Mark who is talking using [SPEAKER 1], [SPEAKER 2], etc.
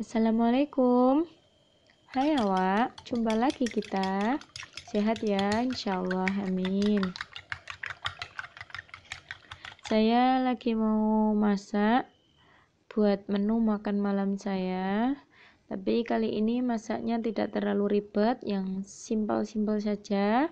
[SPEAKER 1] Assalamualaikum. Hai awak, jumpa lagi kita. Sehat ya, insyaallah. Amin. Saya lagi mau masak buat menu makan malam saya. Tapi kali ini masaknya tidak terlalu ribet, yang simpel-simpel saja.